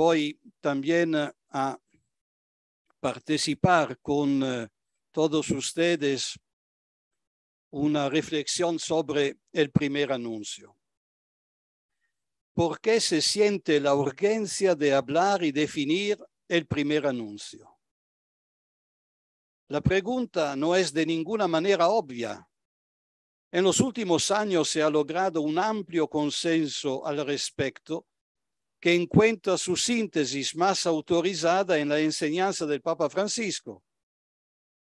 voy también a participar con eh, todos ustedes una reflexión sobre el primer anuncio. ¿Por qué se siente la urgencia de hablar y definir el primer anuncio? La pregunta no es de ninguna manera obvia. En los últimos años se ha logrado un amplio consenso al respecto que encuentra su síntesis más autorizada en la enseñanza del Papa Francisco.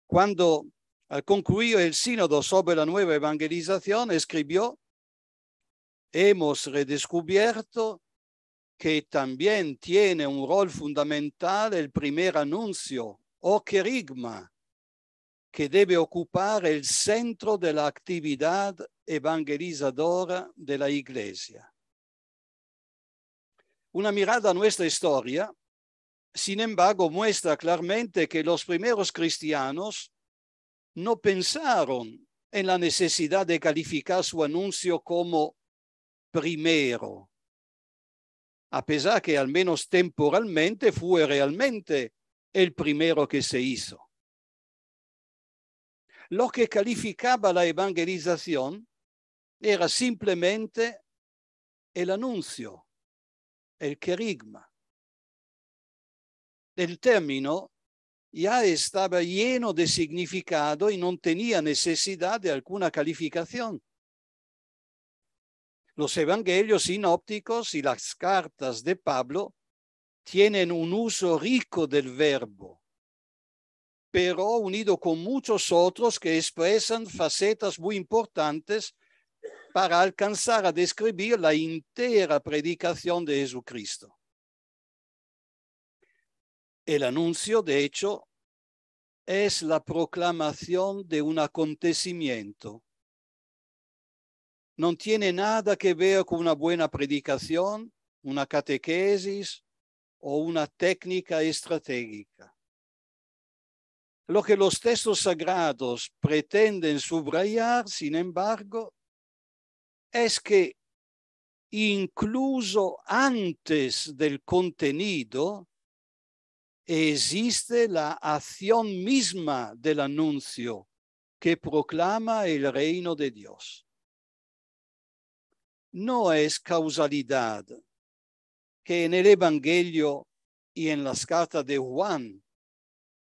Cuando al concluir el sínodo sobre la nueva evangelización, escribió, hemos redescubierto que también tiene un rol fundamental el primer anuncio o querigma, que debe ocupar el centro de la actividad evangelizadora de la Iglesia. Una mirada a nuestra historia, sin embargo, muestra claramente que los primeros cristianos no pensaron en la necesidad de calificar su anuncio como primero, a pesar que al menos temporalmente fue realmente el primero que se hizo. Lo que calificaba la evangelización era simplemente el anuncio, el querigma. El término ya estaba lleno de significado y no tenía necesidad de alguna calificación. Los evangelios sinópticos y las cartas de Pablo tienen un uso rico del verbo, pero unido con muchos otros que expresan facetas muy importantes para alcanzar a describir la entera predicación de Jesucristo. El anuncio, de hecho, es la proclamación de un acontecimiento. No tiene nada que ver con una buena predicación, una catequesis o una técnica estratégica. Lo que los textos sagrados pretenden subrayar, sin embargo, es que incluso antes del contenido existe la acción misma del anuncio que proclama el reino de Dios. No es causalidad que en el Evangelio y en las cartas de Juan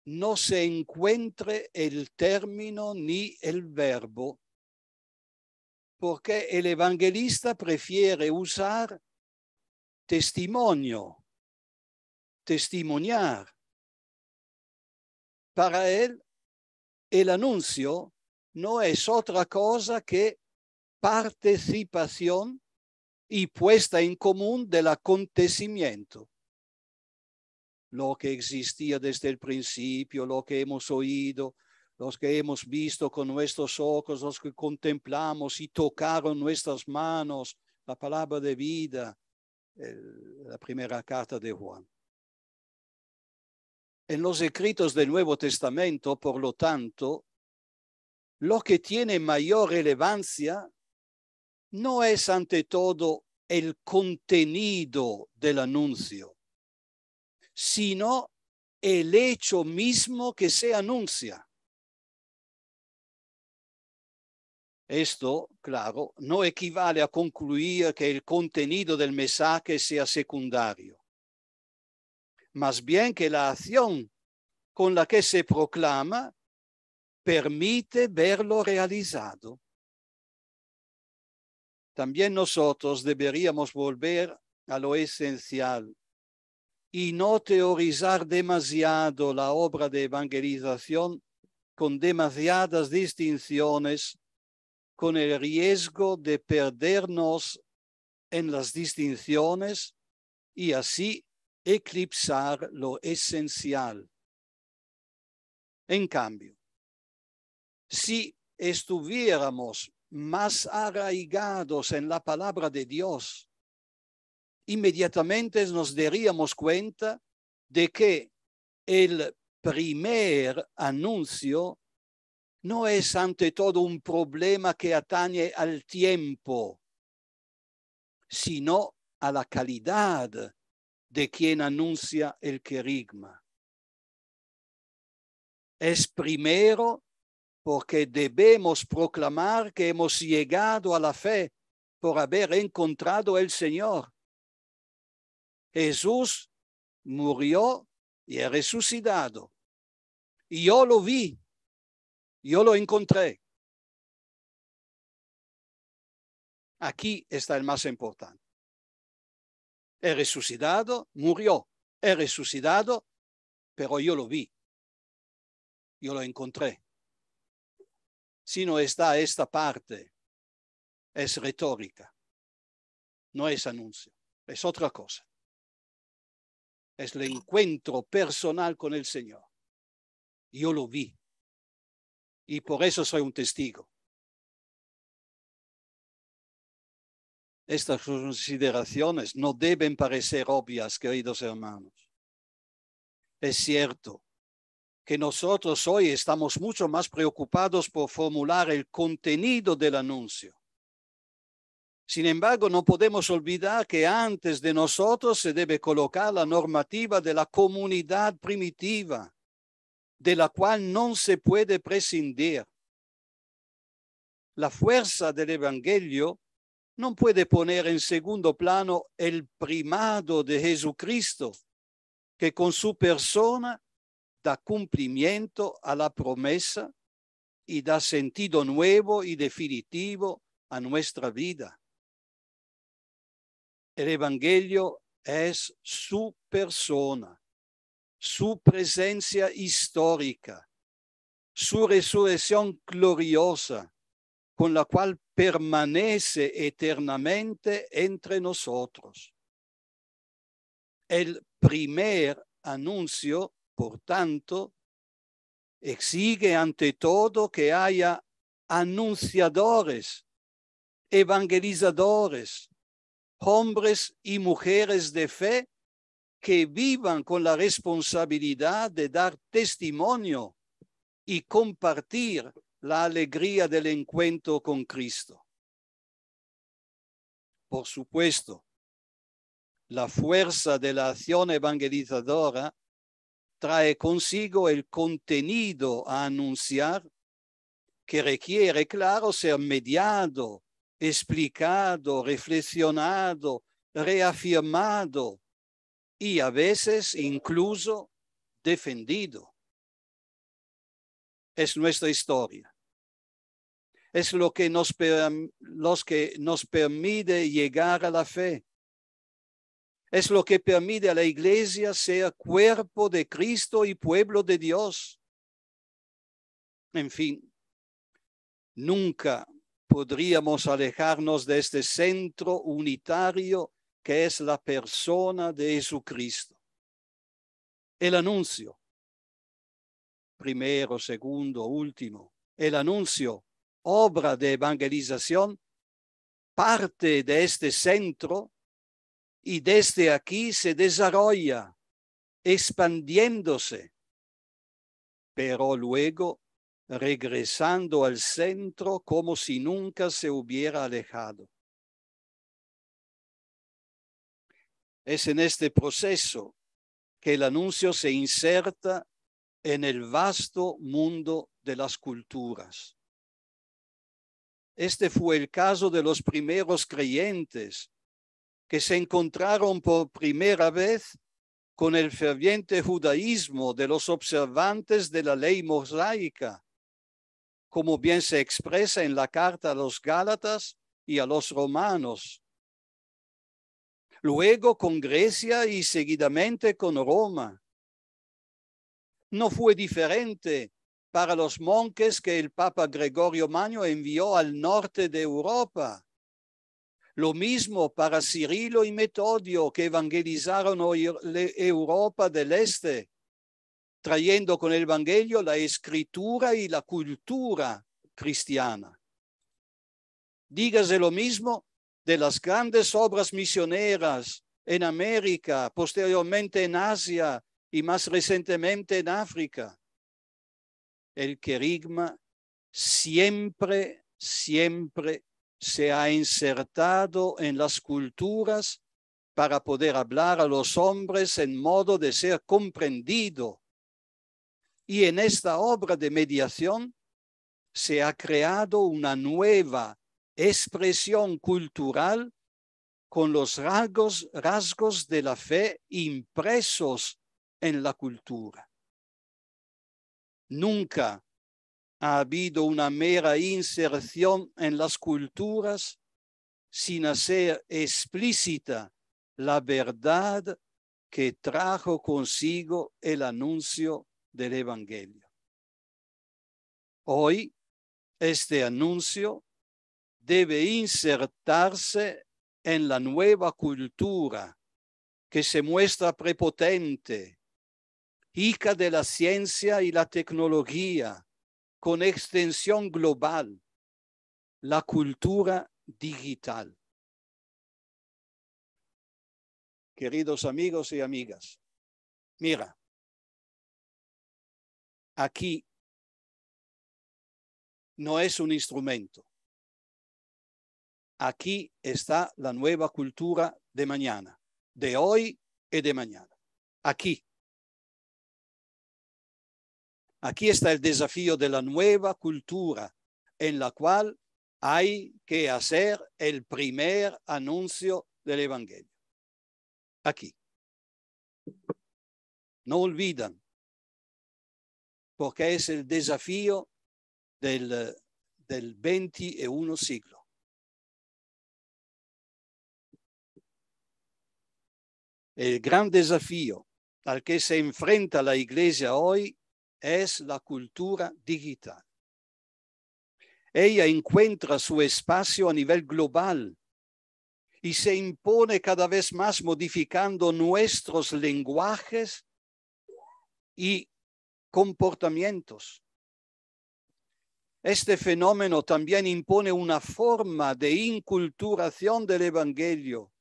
no se encuentre el término ni el verbo porque el evangelista prefiere usar testimonio, testimoniar. Para él, el anuncio no es otra cosa que participación y puesta en común del acontecimiento. Lo que existía desde el principio, lo que hemos oído, los que hemos visto con nuestros ojos, los que contemplamos y tocaron nuestras manos, la palabra de vida, la primera carta de Juan. En los escritos del Nuevo Testamento, por lo tanto, lo que tiene mayor relevancia no es ante todo el contenido del anuncio, sino el hecho mismo que se anuncia. Esto, claro, no equivale a concluir que el contenido del mensaje sea secundario, más bien que la acción con la que se proclama permite verlo realizado. También nosotros deberíamos volver a lo esencial y no teorizar demasiado la obra de evangelización con demasiadas distinciones con el riesgo de perdernos en las distinciones y así eclipsar lo esencial. En cambio, si estuviéramos más arraigados en la palabra de Dios, inmediatamente nos daríamos cuenta de que el primer anuncio no es ante todo un problema que atañe al tiempo, sino a la calidad de quien anuncia el querigma. Es primero porque debemos proclamar que hemos llegado a la fe por haber encontrado el Señor. Jesús murió y ha resucitado. Y yo lo vi yo lo encontré. Aquí está el más importante. he resucitado murió, he resucitado, pero yo lo vi. Yo lo encontré. Si no está esta parte, es retórica. No es anuncio, es otra cosa. Es el encuentro personal con el Señor. Yo lo vi y por eso soy un testigo. Estas consideraciones no deben parecer obvias, queridos hermanos. Es cierto que nosotros hoy estamos mucho más preocupados por formular el contenido del anuncio. Sin embargo, no podemos olvidar que antes de nosotros se debe colocar la normativa de la comunidad primitiva de la cual no se puede prescindir. La fuerza del Evangelio no puede poner en segundo plano el primado de Jesucristo, que con su persona da cumplimiento a la promesa y da sentido nuevo y definitivo a nuestra vida. El Evangelio es su persona su presencia histórica, su resurrección gloriosa, con la cual permanece eternamente entre nosotros. El primer anuncio, por tanto, exige ante todo que haya anunciadores, evangelizadores, hombres y mujeres de fe que vivan con la responsabilidad de dar testimonio y compartir la alegría del encuentro con Cristo. Por supuesto, la fuerza de la acción evangelizadora trae consigo el contenido a anunciar que requiere, claro, ser mediado, explicado, reflexionado, reafirmado y a veces incluso defendido. Es nuestra historia. Es lo que nos, los que nos permite llegar a la fe. Es lo que permite a la iglesia ser cuerpo de Cristo y pueblo de Dios. En fin, nunca podríamos alejarnos de este centro unitario que es la persona de Jesucristo. El anuncio, primero, segundo, último, el anuncio, obra de evangelización, parte de este centro y desde aquí se desarrolla, expandiéndose, pero luego regresando al centro como si nunca se hubiera alejado. Es en este proceso que el anuncio se inserta en el vasto mundo de las culturas. Este fue el caso de los primeros creyentes que se encontraron por primera vez con el ferviente judaísmo de los observantes de la ley mosaica, como bien se expresa en la carta a los Gálatas y a los romanos, luego con Grecia y seguidamente con Roma. No fue diferente para los monjes que el Papa Gregorio Magno envió al norte de Europa. Lo mismo para Cirilo y Metodio que evangelizaron Europa del Este, trayendo con el Evangelio la escritura y la cultura cristiana. Dígase lo mismo de las grandes obras misioneras en América, posteriormente en Asia y más recientemente en África. El querigma siempre, siempre se ha insertado en las culturas para poder hablar a los hombres en modo de ser comprendido. Y en esta obra de mediación se ha creado una nueva expresión cultural con los rasgos, rasgos de la fe impresos en la cultura. Nunca ha habido una mera inserción en las culturas sin hacer explícita la verdad que trajo consigo el anuncio del Evangelio. Hoy, este anuncio debe insertarse en la nueva cultura que se muestra prepotente, hija de la ciencia y la tecnología, con extensión global, la cultura digital. Queridos amigos y amigas, mira, aquí no es un instrumento, Aquí está la nueva cultura de mañana, de hoy y de mañana. Aquí. Aquí está el desafío de la nueva cultura en la cual hay que hacer el primer anuncio del Evangelio. Aquí. No olvidan, porque es el desafío del, del 21 siglo. El gran desafío al que se enfrenta la Iglesia hoy es la cultura digital. Ella encuentra su espacio a nivel global y se impone cada vez más modificando nuestros lenguajes y comportamientos. Este fenómeno también impone una forma de inculturación del Evangelio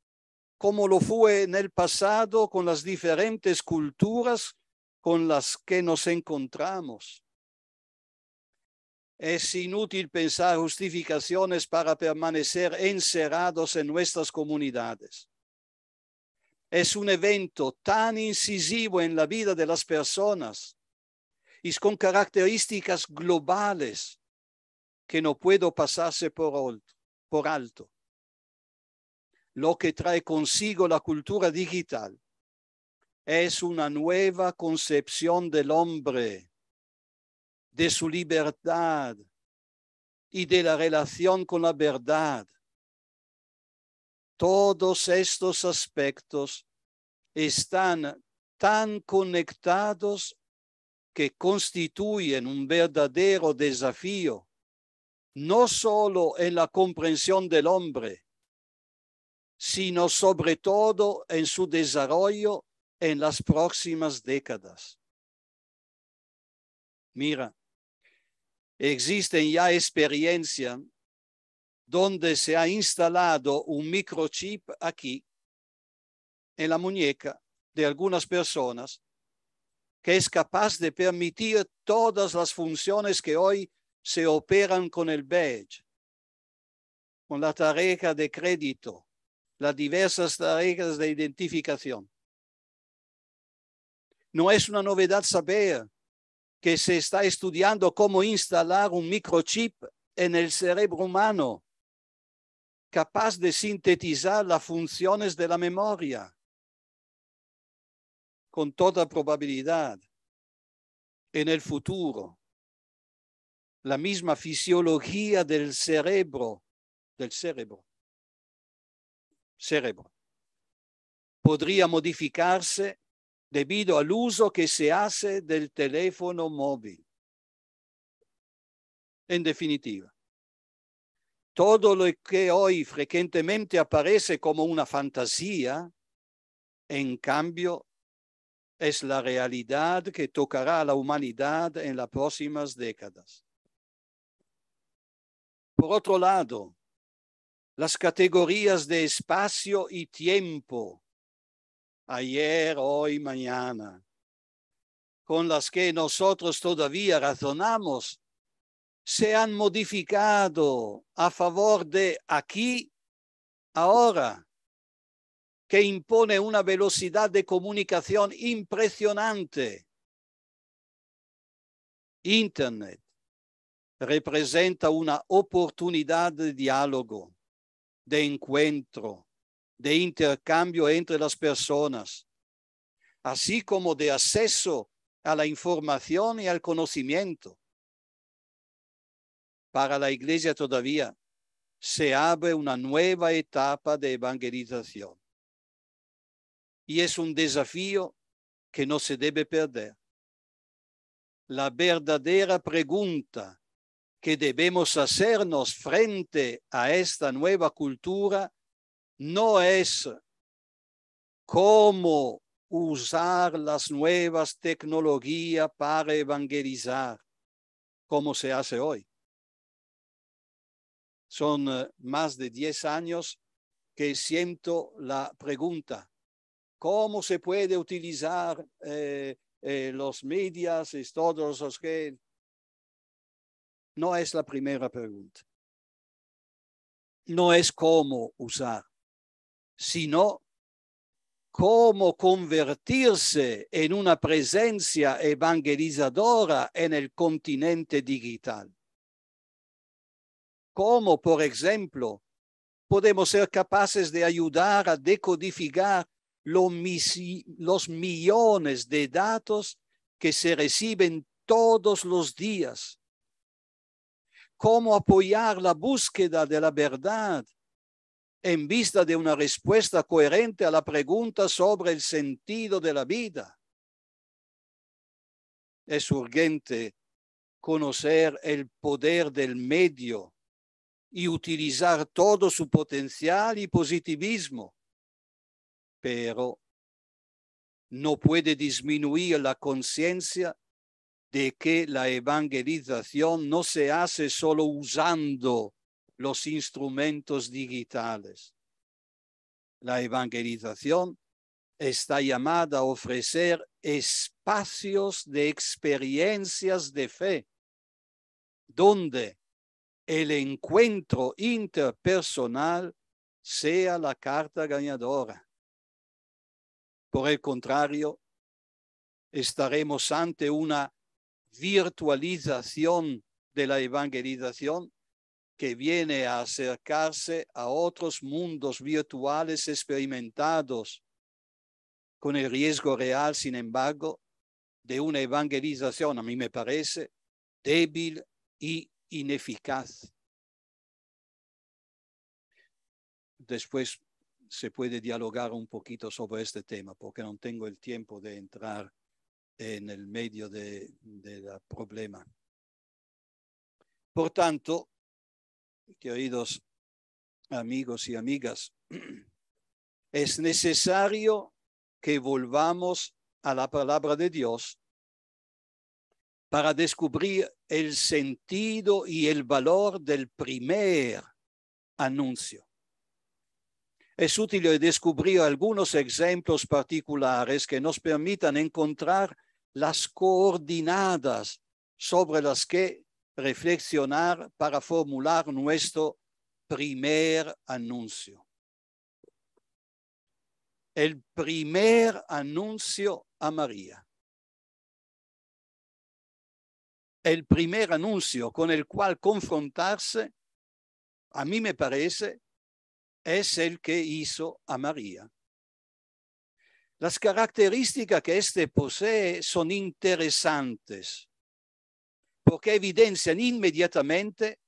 como lo fue en el pasado con las diferentes culturas con las que nos encontramos. Es inútil pensar justificaciones para permanecer encerrados en nuestras comunidades. Es un evento tan incisivo en la vida de las personas y con características globales que no puedo pasarse por alto. Por alto lo que trae consigo la cultura digital. Es una nueva concepción del hombre, de su libertad y de la relación con la verdad. Todos estos aspectos están tan conectados que constituyen un verdadero desafío, no solo en la comprensión del hombre, sino sobre todo en su desarrollo en las próximas décadas. Mira, existen ya experiencias donde se ha instalado un microchip aquí, en la muñeca de algunas personas, que es capaz de permitir todas las funciones que hoy se operan con el badge, con la tarea de crédito, las diversas tareas de identificación. No es una novedad saber que se está estudiando cómo instalar un microchip en el cerebro humano, capaz de sintetizar las funciones de la memoria. Con toda probabilidad, en el futuro, la misma fisiología del cerebro, del cerebro, cerebro. Podría modificarse debido al uso que se hace del teléfono móvil. En definitiva, todo lo que hoy frecuentemente aparece como una fantasía, en cambio, es la realidad que tocará a la humanidad en las próximas décadas. Por otro lado, las categorías de espacio y tiempo, ayer, hoy, mañana, con las que nosotros todavía razonamos, se han modificado a favor de aquí, ahora, que impone una velocidad de comunicación impresionante. Internet representa una oportunidad de diálogo de encuentro, de intercambio entre las personas, así como de acceso a la información y al conocimiento. Para la iglesia todavía se abre una nueva etapa de evangelización. Y es un desafío que no se debe perder. La verdadera pregunta que debemos hacernos frente a esta nueva cultura no es cómo usar las nuevas tecnologías para evangelizar, como se hace hoy. Son eh, más de 10 años que siento la pregunta, ¿cómo se puede utilizar eh, eh, los medios y todos los que no es la primera pregunta. No es cómo usar, sino cómo convertirse en una presencia evangelizadora en el continente digital. Cómo, por ejemplo, podemos ser capaces de ayudar a decodificar los millones de datos que se reciben todos los días cómo apoyar la búsqueda de la verdad en vista de una respuesta coherente a la pregunta sobre el sentido de la vida. Es urgente conocer el poder del medio y utilizar todo su potencial y positivismo, pero no puede disminuir la conciencia de que la evangelización no se hace solo usando los instrumentos digitales. La evangelización está llamada a ofrecer espacios de experiencias de fe, donde el encuentro interpersonal sea la carta ganadora. Por el contrario, estaremos ante una virtualización de la evangelización que viene a acercarse a otros mundos virtuales experimentados, con el riesgo real, sin embargo, de una evangelización, a mí me parece, débil y ineficaz. Después se puede dialogar un poquito sobre este tema, porque no tengo el tiempo de entrar en el medio del problema. Por tanto, queridos amigos y amigas, es necesario que volvamos a la palabra de Dios para descubrir el sentido y el valor del primer anuncio. Es útil descubrir algunos ejemplos particulares que nos permitan encontrar las coordinadas sobre las que reflexionar para formular nuestro primer anuncio. El primer anuncio a María. El primer anuncio con el cual confrontarse, a mí me parece, es el que hizo a María. Las características que éste posee son interesantes porque evidencian inmediatamente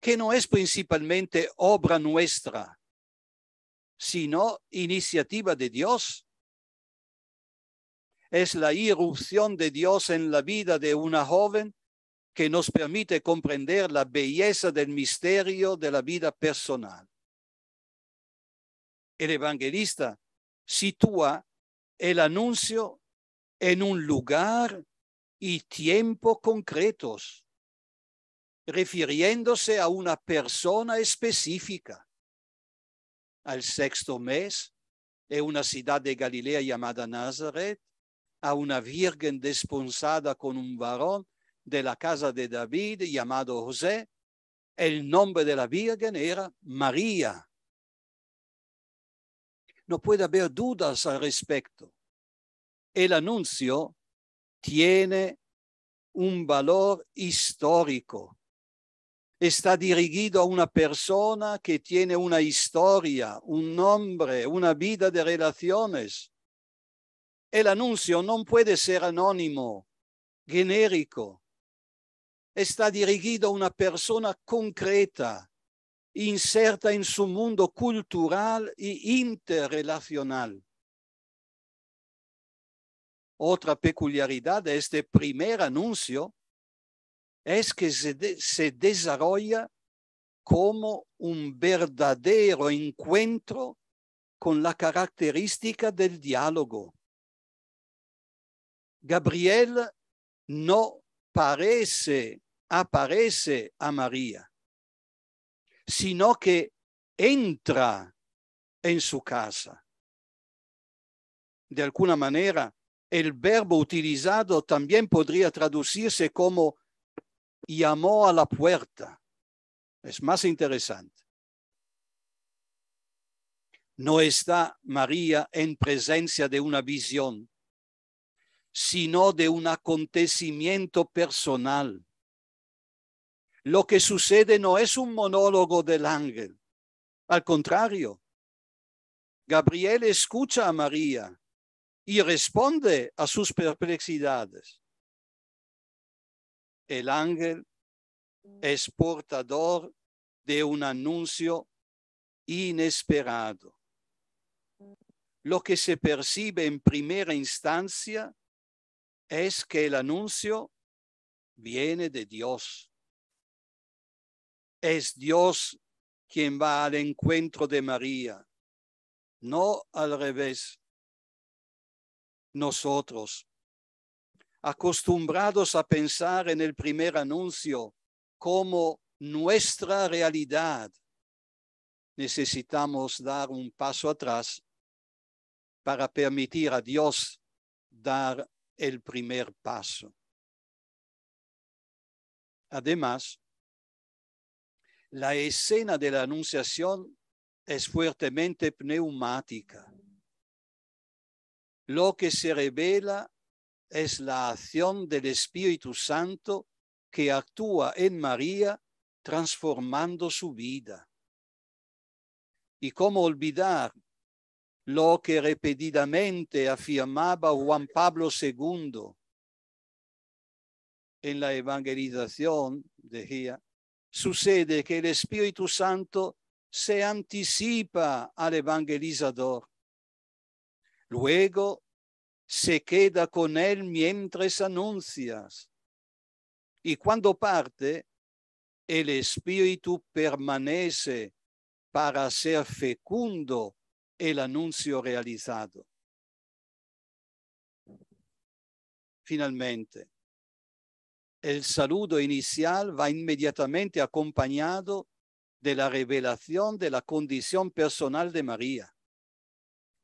que no es principalmente obra nuestra, sino iniciativa de Dios. Es la irrupción de Dios en la vida de una joven que nos permite comprender la belleza del misterio de la vida personal. El evangelista sitúa el anuncio en un lugar y tiempo concretos, refiriéndose a una persona específica. Al sexto mes, en una ciudad de Galilea llamada Nazaret, a una virgen desponsada con un varón de la casa de David llamado José. El nombre de la virgen era María no puede haber dudas al respecto. El anuncio tiene un valor histórico. Está dirigido a una persona que tiene una historia, un nombre, una vida de relaciones. El anuncio no puede ser anónimo, genérico. Está dirigido a una persona concreta inserta en su mundo cultural e interrelacional. Otra peculiaridad de este primer anuncio es que se, desarrolla como un verdadero encuentro con la característica del diálogo. Gabriel no parece, aparece a María sino que entra en su casa. De alguna manera, el verbo utilizado también podría traducirse como llamó a la puerta. Es más interesante. No está María en presencia de una visión, sino de un acontecimiento personal lo que sucede no es un monólogo del ángel. Al contrario, Gabriel escucha a María y responde a sus perplexidades. El ángel es portador de un anuncio inesperado. Lo que se percibe en primera instancia es que el anuncio viene de Dios es Dios quien va al encuentro de María, no al revés. Nosotros, acostumbrados a pensar en el primer anuncio como nuestra realidad, necesitamos dar un paso atrás para permitir a Dios dar el primer paso. Además, la escena de la anunciación es fuertemente pneumática. Lo que se revela es la acción del Espíritu Santo que actúa en María transformando su vida. Y cómo olvidar lo que repetidamente afirmaba Juan Pablo II en la evangelización, decía, sucede che el Espíritu Santo se anticipa al evangelizador. Luego se queda con él mientras anuncias. Y cuando parte, el Espíritu permanece para ser fecundo el anuncio realizado. Finalmente, el saludo inicial va inmediatamente acompañado de la revelación de la condición personal de María.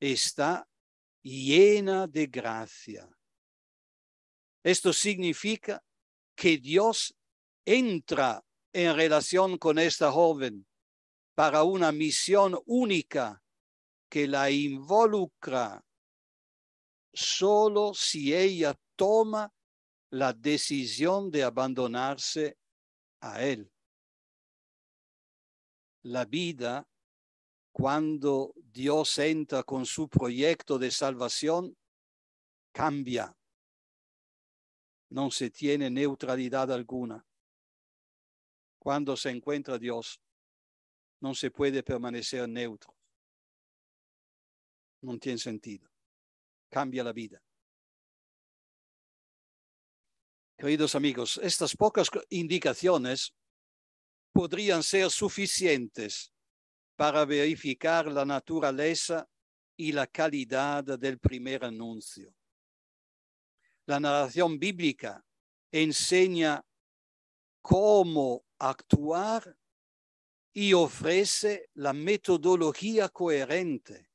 Está llena de gracia. Esto significa que Dios entra en relación con esta joven para una misión única que la involucra solo si ella toma la decisión de abandonarse a Él. La vida, cuando Dios entra con su proyecto de salvación, cambia. No se tiene neutralidad alguna. Cuando se encuentra Dios, no se puede permanecer neutro. No tiene sentido. Cambia la vida. Queridos amigos, estas pocas indicaciones podrían ser suficientes para verificar la naturaleza y la calidad del primer anuncio. La narración bíblica enseña cómo actuar y ofrece la metodología coherente.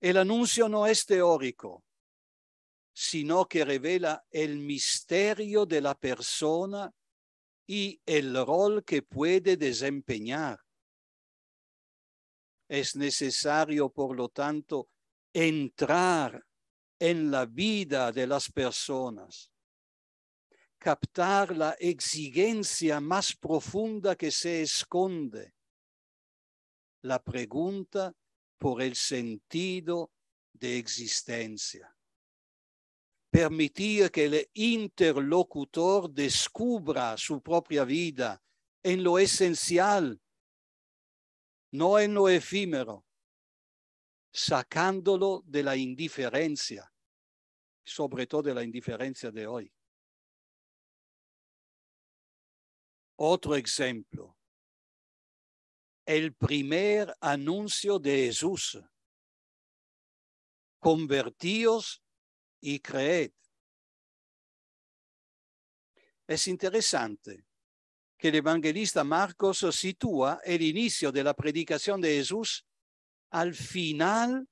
El anuncio no es teórico, sino que revela el misterio de la persona y el rol que puede desempeñar. Es necesario, por lo tanto, entrar en la vida de las personas, captar la exigencia más profunda que se esconde, la pregunta por el sentido de existencia permitir que el interlocutor descubra su propia vida en lo esencial, no en lo efímero, sacándolo de la indiferencia, sobre todo de la indiferencia de hoy. Otro ejemplo, el primer anuncio de Jesús. Convertíos i creed. È interessante che l'evangelista Marcos situa l'inizio della predicazione di Gesù al final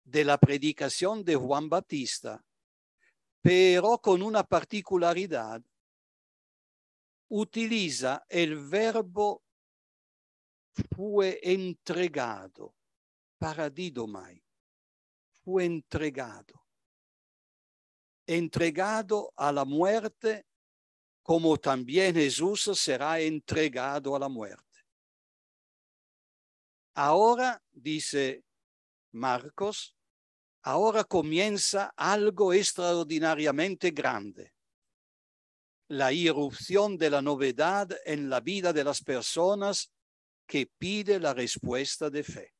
della predicazione di Juan Battista, però con una particolarità. Utilizza il verbo fue entregado, paradidomai, fue entregato. entregado a la muerte, como también Jesús será entregado a la muerte. Ahora, dice Marcos, ahora comienza algo extraordinariamente grande. La irrupción de la novedad en la vida de las personas que pide la respuesta de fe.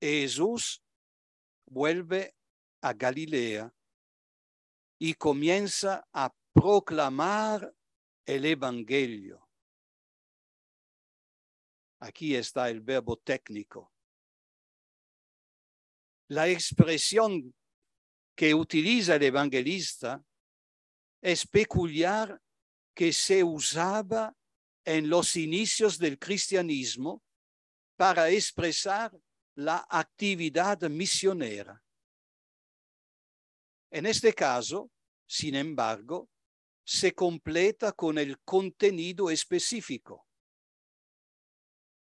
Jesús vuelve a Galilea y comienza a proclamar el Evangelio. Aquí está el verbo técnico. La expresión que utiliza el evangelista es peculiar que se usaba en los inicios del cristianismo para expresar la actividad misionera. En este caso, sin embargo, se completa con el contenido específico.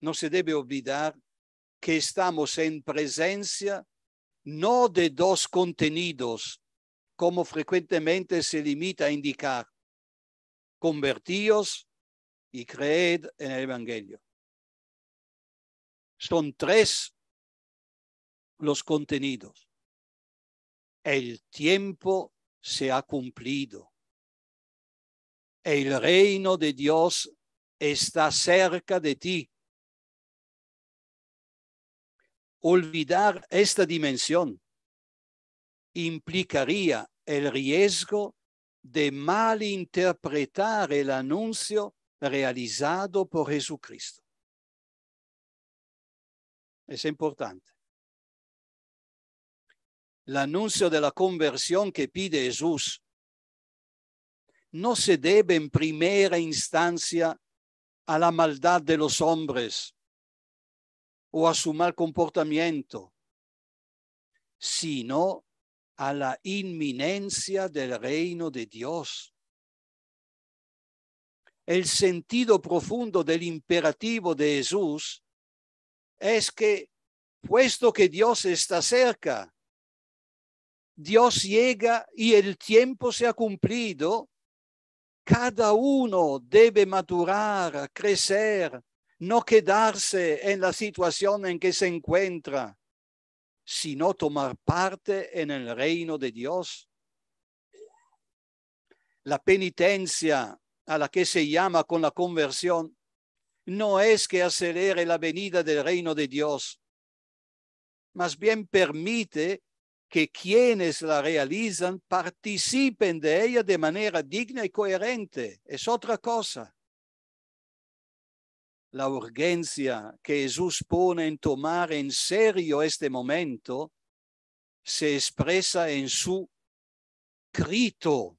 No se debe olvidar que estamos en presencia no de dos contenidos, como frecuentemente se limita a indicar, convertíos y creed en el Evangelio. Son tres los contenidos el tiempo se ha cumplido. El reino de Dios está cerca de ti. Olvidar esta dimensión implicaría el riesgo de malinterpretar el anuncio realizado por Jesucristo. Es importante el anuncio de la conversión que pide Jesús no se debe en primera instancia a la maldad de los hombres o a su mal comportamiento, sino a la inminencia del reino de Dios. El sentido profundo del imperativo de Jesús es que, puesto que Dios está cerca, Dios llega y el tiempo se ha cumplido, cada uno debe madurar, crecer, no quedarse en la situación en que se encuentra, sino tomar parte en el reino de Dios. La penitencia a la que se llama con la conversión no es que acelere la venida del reino de Dios, más bien permite que quienes la realizan participen de ella de manera digna y coherente. Es otra cosa. La urgencia que Jesús pone en tomar en serio este momento se expresa en su grito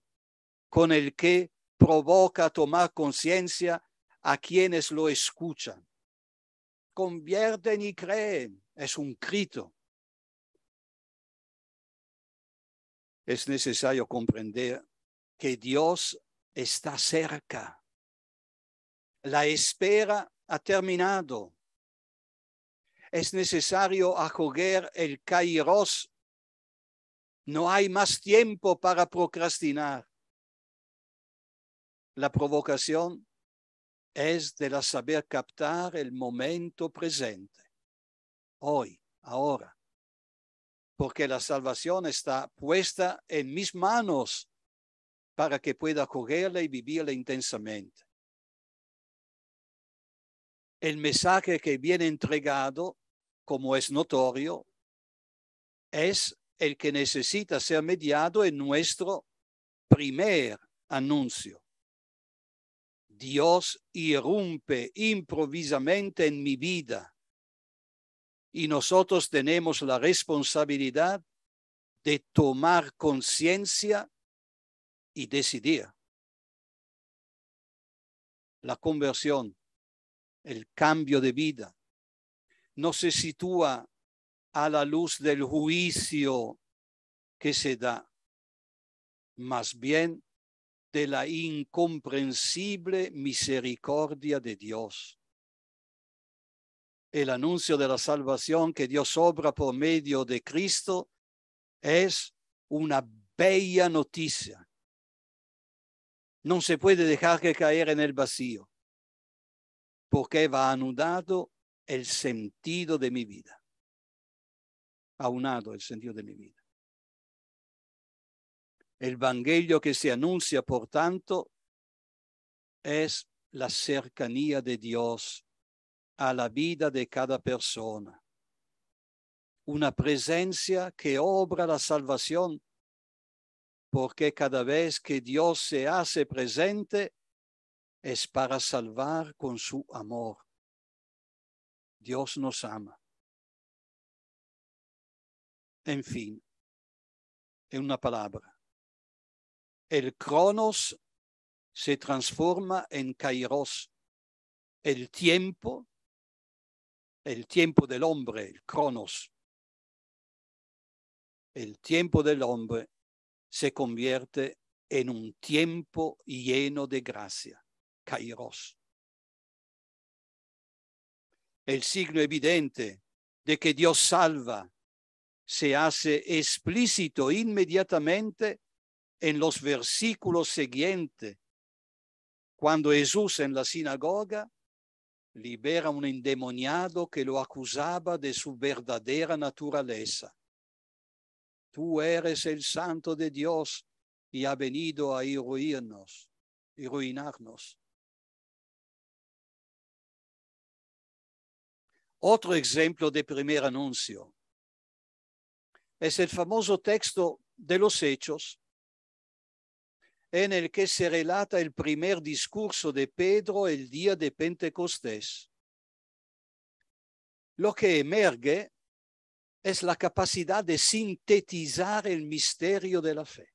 con el que provoca tomar conciencia a quienes lo escuchan. Convierten y creen. Es un grito es necesario comprender que Dios está cerca. La espera ha terminado. Es necesario acoger el kairos. No hay más tiempo para procrastinar. La provocación es de la saber captar el momento presente, hoy, ahora porque la salvación está puesta en mis manos para que pueda cogerla y vivirla intensamente. El mensaje que viene entregado, como es notorio, es el que necesita ser mediado en nuestro primer anuncio. Dios irrumpe improvisamente en mi vida y nosotros tenemos la responsabilidad de tomar conciencia y decidir. La conversión, el cambio de vida, no se sitúa a la luz del juicio que se da, más bien de la incomprensible misericordia de Dios el anuncio de la salvación que Dios obra por medio de Cristo es una bella noticia. No se puede dejar que caer en el vacío, porque va anudado el sentido de mi vida, aunado el sentido de mi vida. El Evangelio que se anuncia, por tanto, es la cercanía de Dios a la vida de cada persona. Una presencia que obra la salvación, porque cada vez que Dios se hace presente es para salvar con su amor. Dios nos ama. En fin, en una palabra, el cronos se transforma en kairos, el tiempo el tiempo del hombre, el cronos, el tiempo del hombre se convierte en un tiempo lleno de gracia, kairos. El signo evidente de que Dios salva se hace explícito inmediatamente en los versículos siguientes, cuando Jesús en la sinagoga libera un endemoniado que lo acusaba de su verdadera naturaleza. Tú eres el santo de Dios y ha venido a irruirnos y ruinarnos. Otro ejemplo de primer anuncio es el famoso texto de los Hechos, en el que se relata el primer discurso de Pedro el día de Pentecostés. Lo que emerge es la capacidad de sintetizar el misterio de la fe.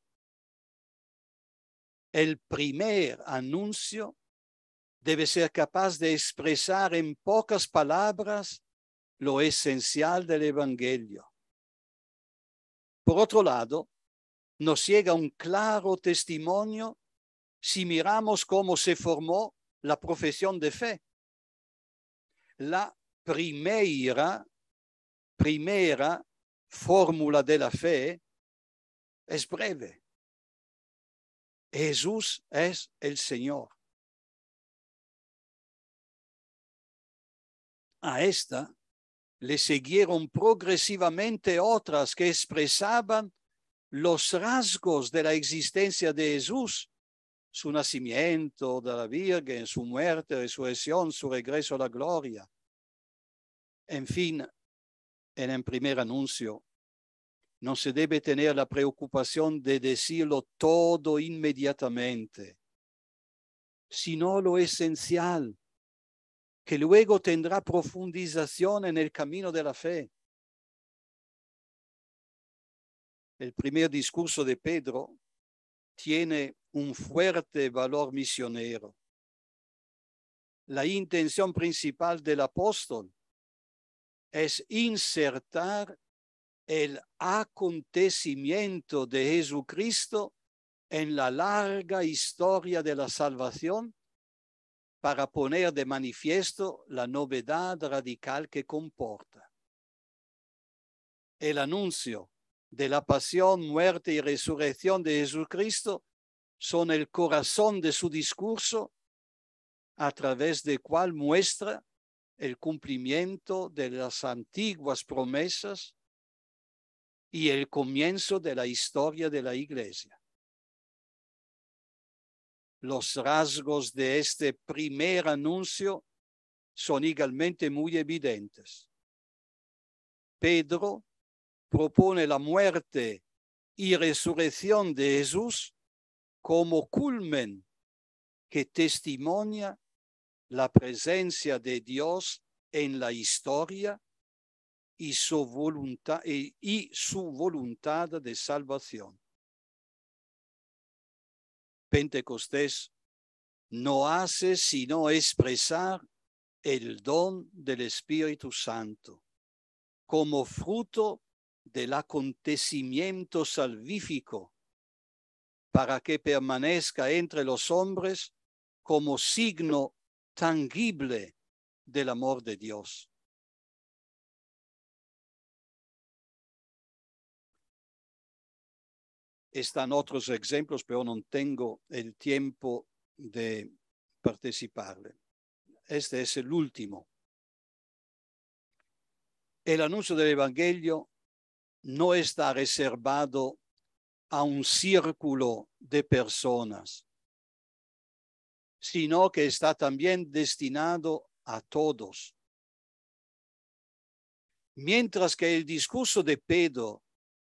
El primer anuncio debe ser capaz de expresar en pocas palabras lo esencial del Evangelio. Por otro lado, nos llega un claro testimonio si miramos cómo se formó la profesión de fe. La primera, primera fórmula de la fe es breve. Jesús es el Señor. A esta le siguieron progresivamente otras que expresaban los rasgos de la existencia de Jesús, su nacimiento de la Virgen, su muerte, resurrección, su regreso a la gloria. En fin, en el primer anuncio, no se debe tener la preocupación de decirlo todo inmediatamente, sino lo esencial, que luego tendrá profundización en el camino de la fe. el primer discurso de Pedro tiene un fuerte valor misionero. La intención principal del apóstol es insertar el acontecimiento de Jesucristo en la larga historia de la salvación para poner de manifiesto la novedad radical que comporta. El anuncio de la pasión, muerte y resurrección de Jesucristo son el corazón de su discurso, a través del cual muestra el cumplimiento de las antiguas promesas y el comienzo de la historia de la Iglesia. Los rasgos de este primer anuncio son igualmente muy evidentes. Pedro propone la muerte y resurrección de Jesús como culmen que testimonia la presencia de Dios en la historia y su eh, voluntad, su de salvación. Pentecostés no hace sino expresar el don del Espíritu Santo como fruto del acontecimiento salvífico para que permanezca entre los hombres como signo tangible del amor de Dios. Están otros ejemplos, pero no tengo el tiempo de participarle. Este es el último. El anuncio del Evangelio no está reservado a un círculo de personas, sino que está también destinado a todos. Mientras que el discurso de Pedro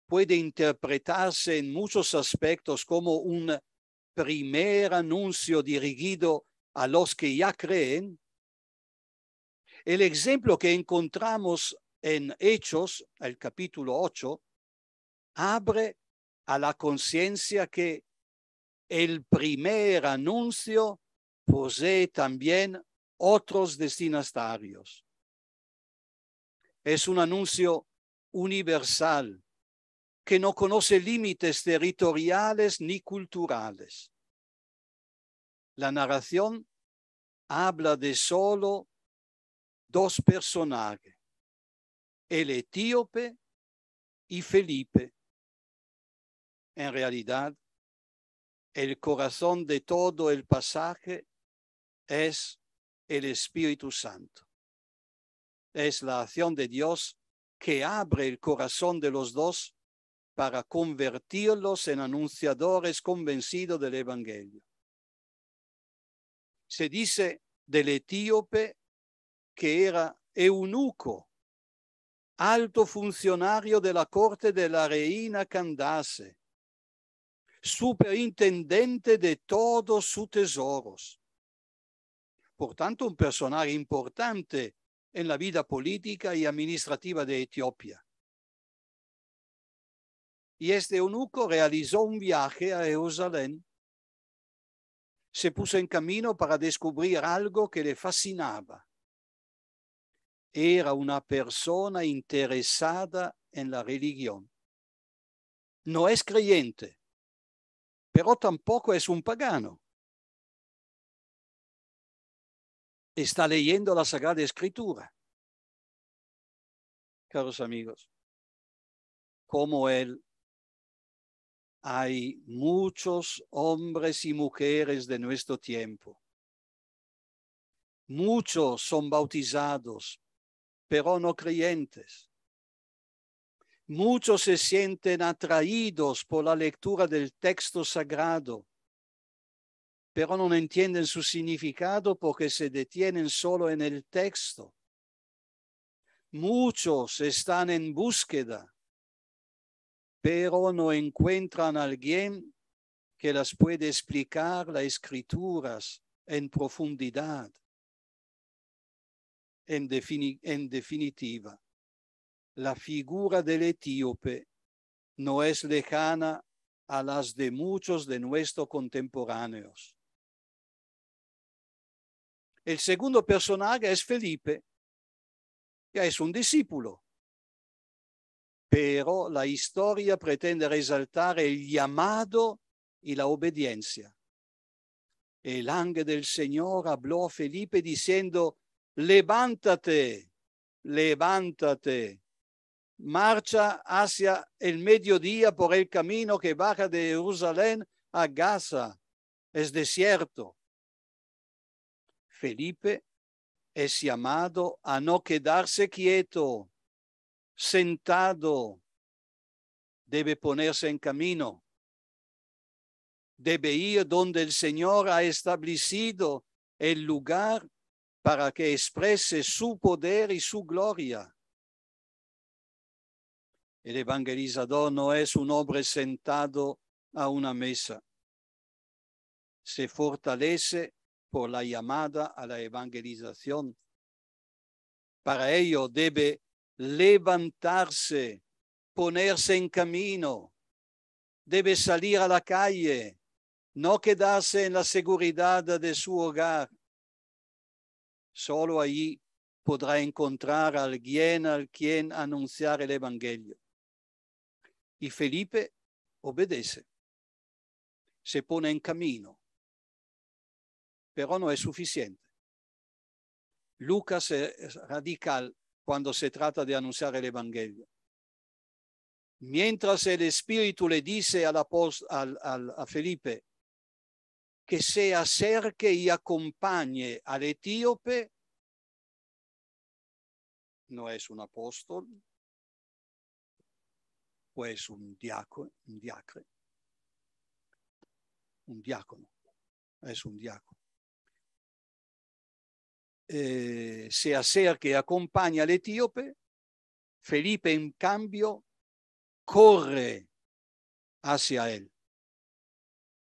puede interpretarse en muchos aspectos como un primer anuncio dirigido a los que ya creen, el ejemplo que encontramos en Hechos, el capítulo 8, abre a la conciencia que el primer anuncio posee también otros destinatarios. Es un anuncio universal que no conoce límites territoriales ni culturales. La narración habla de solo dos personajes, el etíope y Felipe. En realidad, el corazón de todo el pasaje es el Espíritu Santo. Es la acción de Dios que abre el corazón de los dos para convertirlos en anunciadores convencidos del Evangelio. Se dice del etíope que era eunuco alto funzionario della corte della reina Candace, superintendente de todos sus tesoros. Por tanto, un personaggio importante en la vita politica e administrativa de Etiopia. Y este eunuco realizó un viaje a Jerusalén. Se puso en camino para descubrir algo que le fascinaba era una persona interesada en la religión. No es creyente, pero tampoco es un pagano. Está leyendo la Sagrada Escritura. Caros amigos, como él, hay muchos hombres y mujeres de nuestro tiempo. Muchos son bautizados pero no creyentes. Muchos se sienten atraídos por la lectura del texto sagrado, pero no entienden su significado porque se detienen solo en el texto. Muchos están en búsqueda, pero no encuentran a alguien que las puede explicar las escrituras en profundidad. in, defini in definitiva, la figura del etíope no es lejana a las de muchos de nuestros contemporáneos. Il secondo personaggio è Felipe, che è un discípulo, Però la storia pretende resaltar il llamado e la obediencia. El ángel del Signore habló a Felipe diciendo, levántate, levántate, marcha hacia el mediodía por el camino que baja de Jerusalén a Gaza. Es desierto. Felipe es llamado a no quedarse quieto, sentado. Debe ponerse en camino. Debe ir donde el Señor ha establecido el lugar para que exprese su poder y su gloria. El evangelizador no es un hombre sentado a una mesa. Se fortalece por la llamada a la evangelización. Para ello debe levantarse, ponerse en camino, debe salir a la calle, no quedarse en la seguridad de su hogar Solo allí podrá encontrar a alguien al quien anunciar el Evangelio. Y Felipe obedece, se pone en camino, pero no es suficiente. Lucas es radical cuando se trata de anunciar el Evangelio. Mientras el Espíritu le dice al, apóstol, al, al a Felipe, che se sea cerche y accompagne all'Etiope, non è un apostol, o è un, diacono, un diacre, un diacono, è un diacono. Eh, se acerca y accompagna al etíope, Felipe in cambio corre hacia él.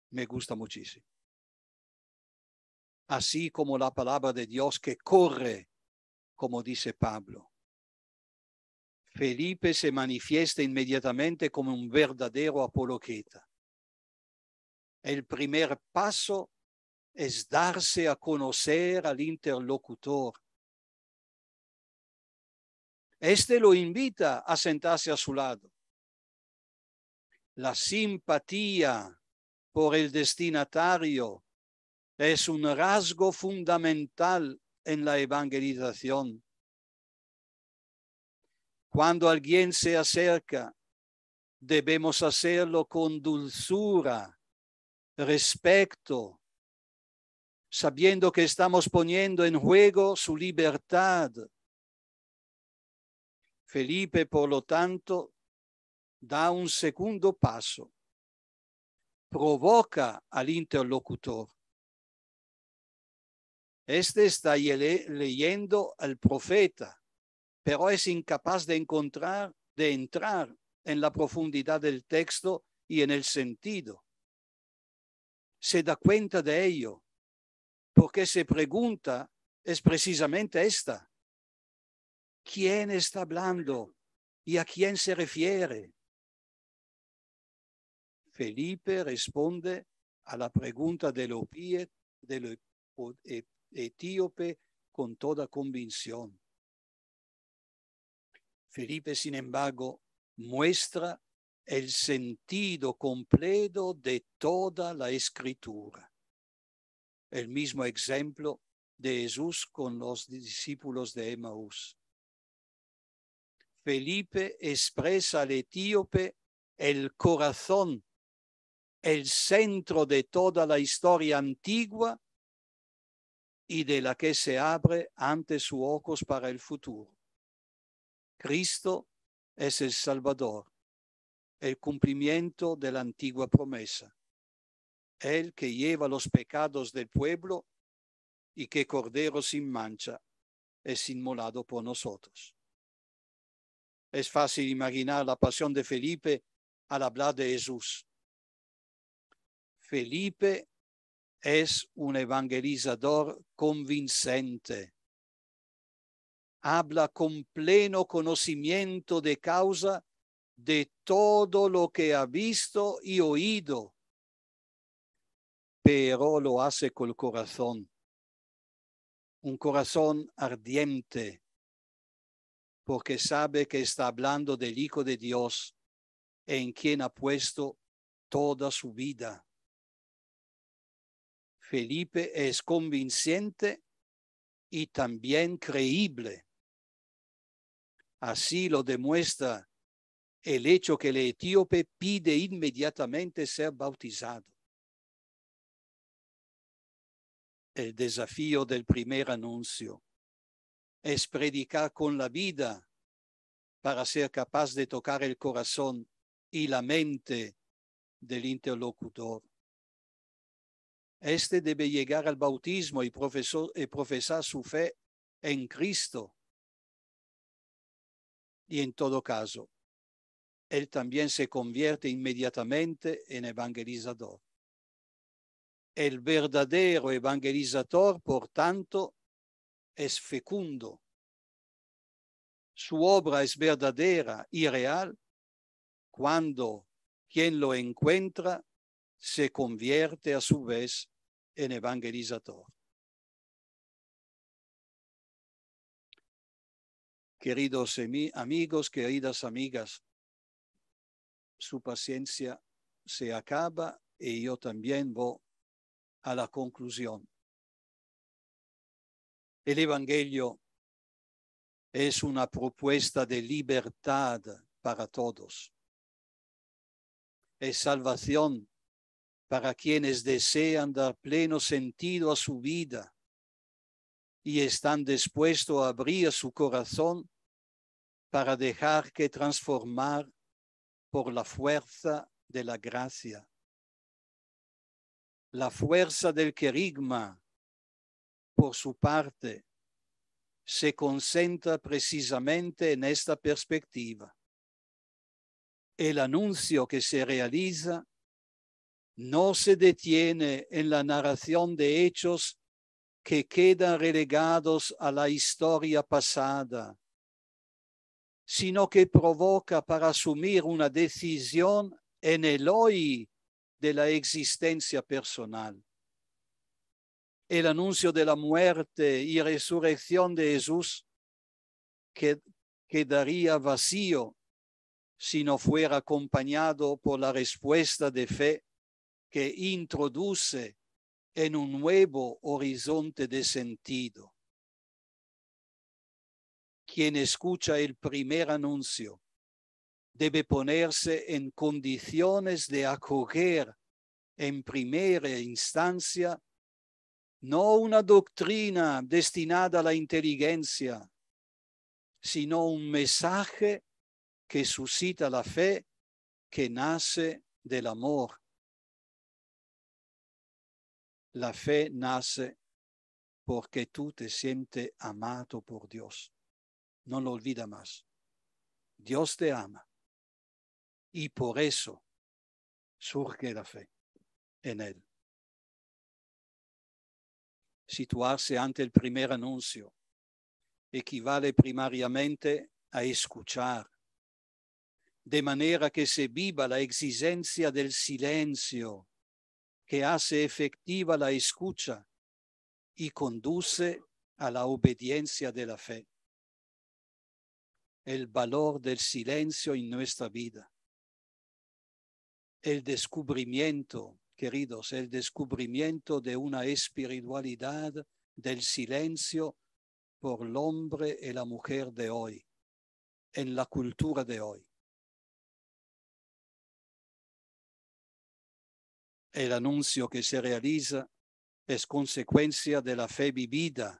Me gusta muchísimo. así como la palabra de Dios que corre, como dice Pablo. Felipe se manifiesta inmediatamente como un verdadero apoloqueta. El primer paso es darse a conocer al interlocutor. Este lo invita a sentarse a su lado. La simpatía por el destinatario es un rasgo fundamental en la evangelización. Cuando alguien se acerca, debemos hacerlo con dulzura, respeto, sabiendo que estamos poniendo en juego su libertad. Felipe, por lo tanto, da un segundo paso, provoca al interlocutor este está leyendo al profeta, pero es incapaz de encontrar, de entrar en la profundidad del texto y en el sentido. Se da cuenta de ello, porque se pregunta es precisamente esta. ¿Quién está hablando y a quién se refiere? Felipe responde a la pregunta de lo del etíope con toda convicción. Felipe, sin embargo, muestra el sentido completo de toda la escritura. El mismo ejemplo de Jesús con los discípulos de Emmaus Felipe expresa al etíope el corazón, el centro de toda la historia antigua y de la que se abre ante su ojos para el futuro. Cristo es el Salvador, el cumplimiento de la antigua promesa, el que lleva los pecados del pueblo y que Cordero sin mancha es inmolado por nosotros. Es fácil imaginar la pasión de Felipe al hablar de Jesús. Felipe es un evangelizador convincente. Habla con pleno conocimiento de causa de todo lo que ha visto y oído, pero lo hace con corazón, un corazón ardiente, porque sabe que está hablando del Hijo de Dios en quien ha puesto toda su vida. Felipe es convincente y también creíble. Así lo demuestra el hecho que el etíope pide inmediatamente ser bautizado. El desafío del primer anuncio es predicar con la vida para ser capaz de tocar el corazón y la mente del interlocutor. Este debe llegar al bautismo y, eh, profesar su fe en Cristo. Y en todo caso, él también se convierte inmediatamente en evangelizador. El verdadero evangelizador, por tanto, es fecundo. Su obra es verdadera y real cuando quien lo encuentra se convierte a su vez en evangelizador. Queridos amigos, queridas amigas, su paciencia se acaba y yo también voy a la conclusión. El Evangelio es una propuesta de libertad para todos. Es salvación para quienes desean dar pleno sentido a su vida y están dispuestos a abrir su corazón para dejar que transformar por la fuerza de la gracia. La fuerza del querigma, por su parte, se concentra precisamente en esta perspectiva. El anuncio que se realiza no se detiene en la narración de hechos que quedan relegados a la historia pasada, sino que provoca para asumir una decisión en el hoy de la existencia personal. El anuncio de la muerte y resurrección de Jesús quedaría vacío si no fuera acompañado por la respuesta de fe que introduce en un nuevo horizonte de sentido. Quien escucha el primer anuncio debe ponerse en condiciones de acoger en primera instancia no una doctrina destinada a la inteligencia, sino un mensaje que suscita la fe que nace del amor la fe nace porque tú te sientes amado por Dios. No lo olvida más. Dios te ama. Y por eso surge la fe en Él. Situarse ante el primer anuncio equivale primariamente a escuchar, de manera que se viva la exigencia del silencio que hace efectiva la escucha y conduce a la obediencia de la fe. El valor del silencio en nuestra vida. El descubrimiento, queridos, el descubrimiento de una espiritualidad del silencio por el hombre y la mujer de hoy, en la cultura de hoy. el anuncio que se realiza es consecuencia de la fe vivida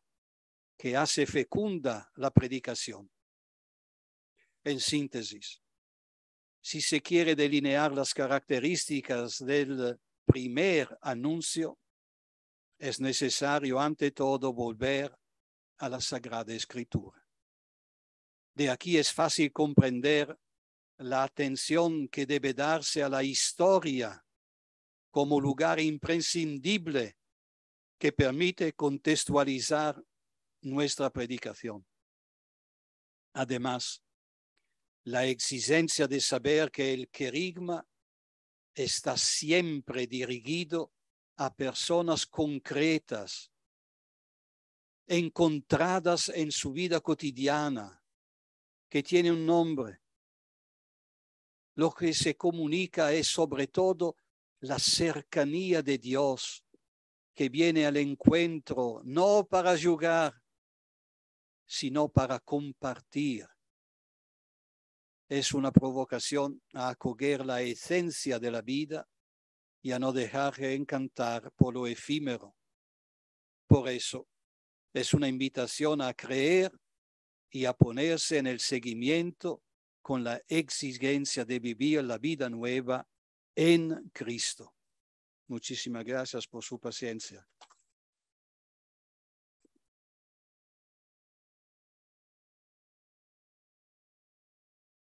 que hace fecunda la predicación. En síntesis, si se quiere delinear las características del primer anuncio, es necesario ante todo volver a la Sagrada Escritura. De aquí es fácil comprender la atención que debe darse a la historia como lugar imprescindible que permite contextualizar nuestra predicación. Además, la exigencia de saber que el querigma está siempre dirigido a personas concretas, encontradas en su vida cotidiana, que tiene un nombre. Lo que se comunica es sobre todo la cercanía de Dios que viene al encuentro, no para jugar, sino para compartir. Es una provocación a acoger la esencia de la vida y a no dejar dejarse encantar por lo efímero. Por eso, es una invitación a creer y a ponerse en el seguimiento con la exigencia de vivir la vida nueva en Cristo. Muchísimas gracias por su paciencia.